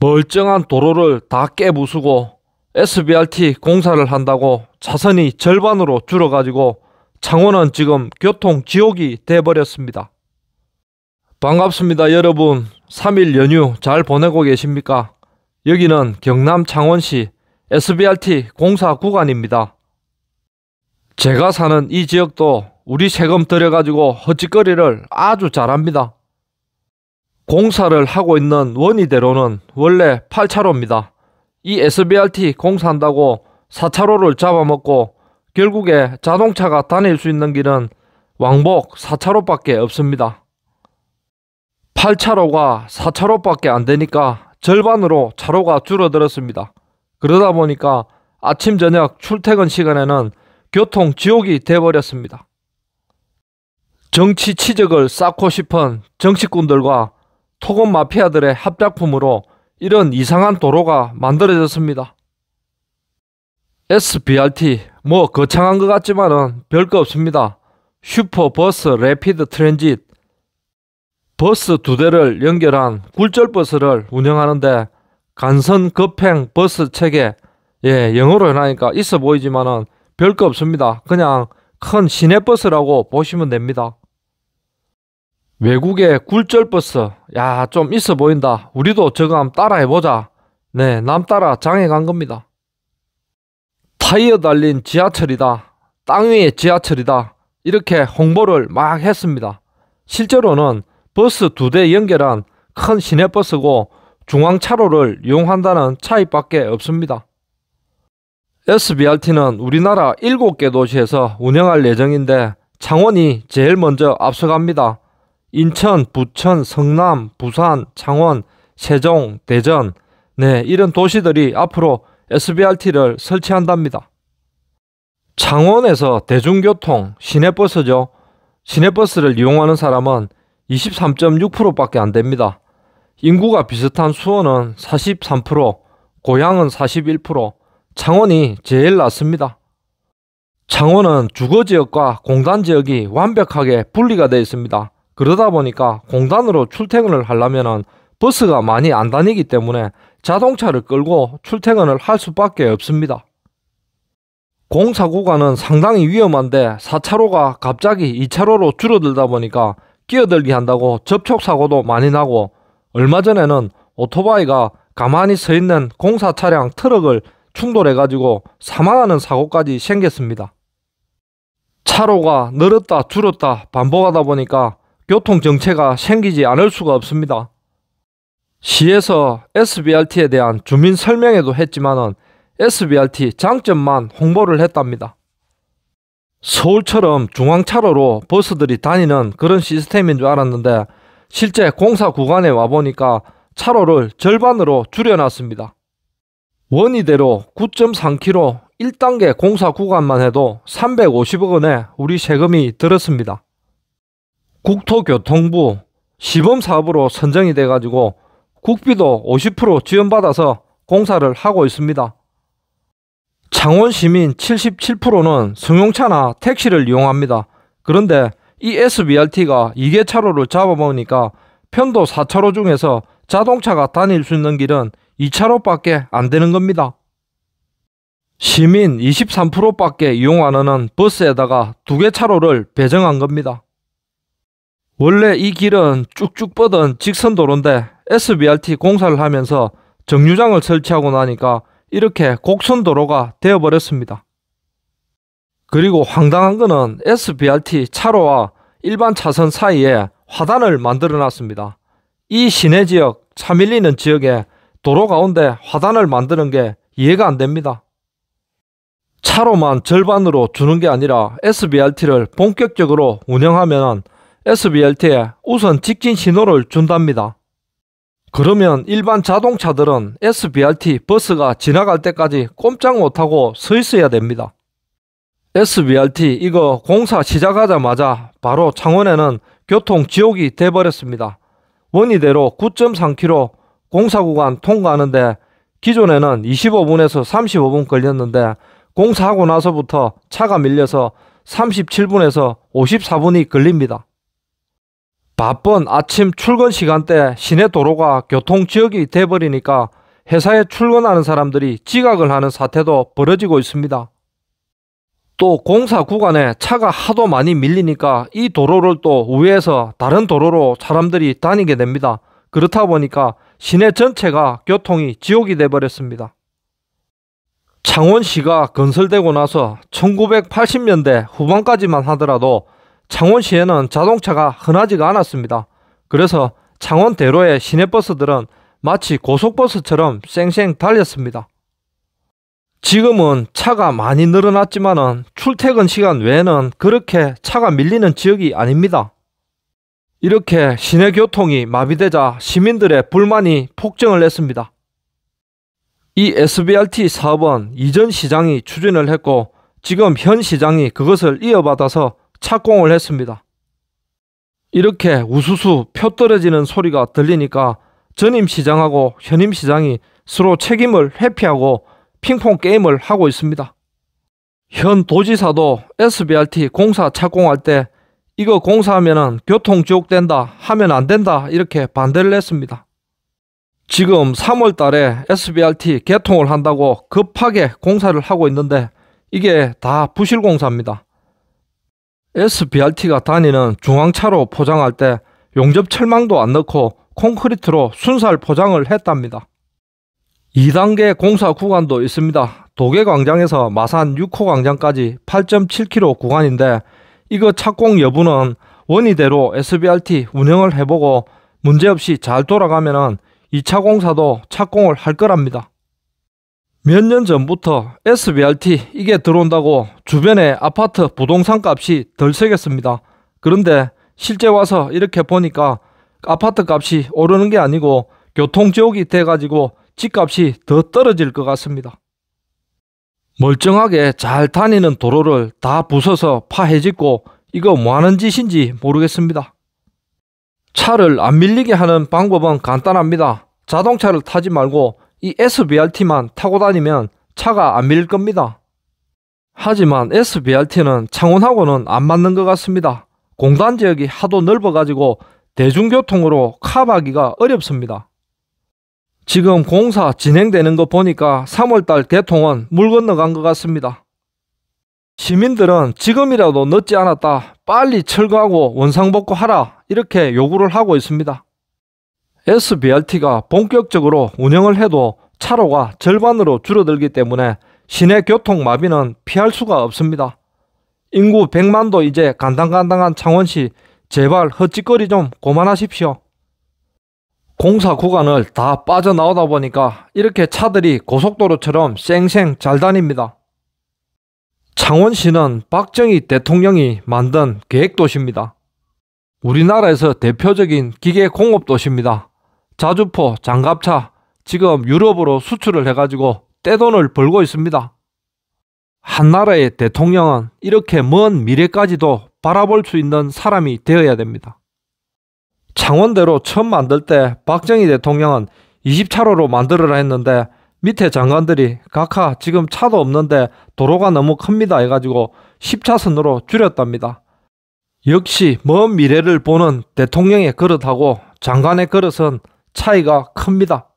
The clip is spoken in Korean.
멀쩡한 도로를 다 깨부수고 SBRT 공사를 한다고 차선이 절반으로 줄어가지고 창원은 지금 교통 지옥이 돼버렸습니다. 반갑습니다 여러분 3일 연휴 잘 보내고 계십니까? 여기는 경남 창원시 SBRT 공사 구간입니다. 제가 사는 이 지역도 우리 세금 들여가지고 허짓거리를 아주 잘합니다. 공사를 하고 있는 원희대로는 원래 8차로입니다. 이 SBRT 공사한다고 4차로를 잡아먹고 결국에 자동차가 다닐 수 있는 길은 왕복 4차로밖에 없습니다. 8차로가 4차로밖에 안 되니까 절반으로 차로가 줄어들었습니다. 그러다 보니까 아침 저녁 출퇴근 시간에는 교통 지옥이 돼버렸습니다. 정치 치적을 쌓고 싶은 정치꾼들과 토건 마피아들의 합작품으로 이런 이상한 도로가 만들어졌습니다. SBRT 뭐 거창한 것 같지만은 별거 없습니다. 슈퍼버스 래피드 트랜짓 버스 두 대를 연결한 굴절버스를 운영하는데 간선 급행 버스 체계 예 영어로 해놔니까 있어 보이지만은 별거 없습니다. 그냥 큰 시내버스라고 보시면 됩니다. 외국의 굴절버스. 야, 좀 있어 보인다. 우리도 저거 한번 따라해보자. 네, 남따라 장에 간 겁니다. 타이어 달린 지하철이다. 땅 위의 지하철이다. 이렇게 홍보를 막 했습니다. 실제로는 버스 두 대 연결한 큰 시내버스고 중앙차로를 이용한다는 차이밖에 없습니다. SBRT는 우리나라 7개 도시에서 운영할 예정인데 창원이 제일 먼저 앞서갑니다. 인천, 부천, 성남, 부산, 창원, 세종, 대전, 네, 이런 도시들이 앞으로 SBRT를 설치한답니다. 창원에서 대중교통, 시내버스죠. 시내버스를 이용하는 사람은 23.6%밖에 안 됩니다. 인구가 비슷한 수원은 43%, 고향은 41%, 창원이 제일 낮습니다. 창원은 주거지역과 공단지역이 완벽하게 분리가 되어 있습니다. 그러다 보니까 공단으로 출퇴근을 하려면 버스가 많이 안 다니기 때문에 자동차를 끌고 출퇴근을 할 수밖에 없습니다. 공사 구간은 상당히 위험한데 4차로가 갑자기 2차로로 줄어들다 보니까 끼어들기 한다고 접촉사고도 많이 나고 얼마 전에는 오토바이가 가만히 서 있는 공사 차량 트럭을 충돌해가지고 사망하는 사고까지 생겼습니다. 차로가 늘었다 줄었다 반복하다 보니까 교통 정체가 생기지 않을 수가 없습니다. 시에서 SBRT에 대한 주민 설명회도 했지만은 SBRT 장점만 홍보를 했답니다. 서울처럼 중앙차로로 버스들이 다니는 그런 시스템인 줄 알았는데 실제 공사 구간에 와보니까 차로를 절반으로 줄여놨습니다. 원이대로 9.3km 1단계 공사 구간만 해도 350억 원에 우리 세금이 들었습니다. 국토교통부 시범 사업으로 선정이 돼 가지고 국비도 50% 지원받아서 공사를 하고 있습니다. 창원 시민 77%는 승용차나 택시를 이용합니다. 그런데 이 SBRT가 2개차로를 잡아먹으니까 편도 4차로 중에서 자동차가 다닐 수 있는 길은 2차로밖에 안 되는 겁니다. 시민 23%밖에 이용 안 하는 버스에다가 2개 차로를 배정한 겁니다. 원래 이 길은 쭉쭉 뻗은 직선 도로인데 SBRT 공사를 하면서 정류장을 설치하고 나니까 이렇게 곡선 도로가 되어버렸습니다. 그리고 황당한 것은 SBRT 차로와 일반 차선 사이에 화단을 만들어 놨습니다. 이 시내 지역, 차 밀리는 지역에 도로 가운데 화단을 만드는 게 이해가 안 됩니다. 차로만 절반으로 주는 게 아니라 SBRT를 본격적으로 운영하면 SBRT에 우선 직진 신호를 준답니다. 그러면 일반 자동차들은 SBRT 버스가 지나갈 때까지 꼼짝 못하고 서 있어야 됩니다. SBRT 이거 공사 시작하자마자 바로 창원에는 교통 지옥이 돼버렸습니다. 원이대로 9.3km 공사 구간 통과하는데 기존에는 25분에서 35분 걸렸는데 공사하고 나서부터 차가 밀려서 37분에서 54분이 걸립니다. 바쁜 아침 출근 시간대 시내 도로가 교통지역이 돼버리니까 회사에 출근하는 사람들이 지각을 하는 사태도 벌어지고 있습니다. 또 공사 구간에 차가 하도 많이 밀리니까 이 도로를 또 우회해서 다른 도로로 사람들이 다니게 됩니다. 그렇다 보니까 시내 전체가 교통이 지옥이 돼버렸습니다. 창원시가 건설되고 나서 1980년대 후반까지만 하더라도 창원시에는 자동차가 흔하지가 않았습니다. 그래서 창원대로의 시내버스들은 마치 고속버스처럼 쌩쌩 달렸습니다. 지금은 차가 많이 늘어났지만 출퇴근 시간 외에는 그렇게 차가 밀리는 지역이 아닙니다. 이렇게 시내 교통이 마비되자 시민들의 불만이 폭증을 했습니다. 이 SBRT 사업은 이전 시장이 추진을 했고 지금 현 시장이 그것을 이어받아서 착공을 했습니다. 이렇게 우수수 표 떨어지는 소리가 들리니까 전임 시장하고 현임 시장이 서로 책임을 회피하고 핑퐁 게임을 하고 있습니다. 현 도지사도 SBRT 공사 착공할 때 이거 공사하면 교통지옥 된다 하면 안 된다 이렇게 반대를 했습니다. 지금 3월 달에 SBRT 개통을 한다고 급하게 공사를 하고 있는데 이게 다 부실 공사입니다. SBRT가 다니는 중앙차로 포장할 때 용접 철망도 안 넣고 콘크리트로 순살 포장을 했답니다. 2단계 공사 구간도 있습니다. 도계광장에서 마산 6호 광장까지 8.7km 구간인데 이거 착공 여부는 원의대로 SBRT 운영을 해보고 문제없이 잘 돌아가면 2차 공사도 착공을 할 거랍니다. 몇년 전부터 SBRT 이게 들어온다고 주변의 아파트 부동산 값이 덜 새겼습니다. 그런데 실제 와서 이렇게 보니까 아파트 값이 오르는 게 아니고 교통지옥이 돼가지고 집값이 더 떨어질 것 같습니다. 멀쩡하게 잘 다니는 도로를 다 부숴서 파헤짓고 이거 뭐하는 짓인지 모르겠습니다. 차를 안 밀리게 하는 방법은 간단합니다. 자동차를 타지 말고 이 SBRT만 타고 다니면 차가 안 밀릴 겁니다. 하지만 SBRT는 창원하고는 안 맞는 것 같습니다. 공단 지역이 하도 넓어가지고 대중교통으로 카바기가 어렵습니다. 지금 공사 진행되는 거 보니까 3월달 개통은 물 건너간 것 같습니다. 시민들은 지금이라도 늦지 않았다. 빨리 철거하고 원상복구하라. 이렇게 요구를 하고 있습니다. SBRT가 본격적으로 운영을 해도 차로가 절반으로 줄어들기 때문에 시내 교통마비는 피할 수가 없습니다. 인구 100만도 이제 간당간당한 창원시 제발 헛짓거리 좀 고만하십시오. 공사 구간을 다 빠져나오다 보니까 이렇게 차들이 고속도로처럼 쌩쌩 잘 다닙니다. 창원시는 박정희 대통령이 만든 계획도시입니다. 우리나라에서 대표적인 기계공업도시입니다. 자주포, 장갑차 지금 유럽으로 수출을 해가지고 떼돈을 벌고 있습니다. 한 나라의 대통령은 이렇게 먼 미래까지도 바라볼 수 있는 사람이 되어야 됩니다. 창원대로 처음 만들 때 박정희 대통령은 20차로로 만들어라 했는데 밑에 장관들이 각하 지금 차도 없는데 도로가 너무 큽니다 해가지고 10차선으로 줄였답니다. 역시 먼 미래를 보는 대통령의 그릇하고 장관의 그릇은 차이가 큽니다.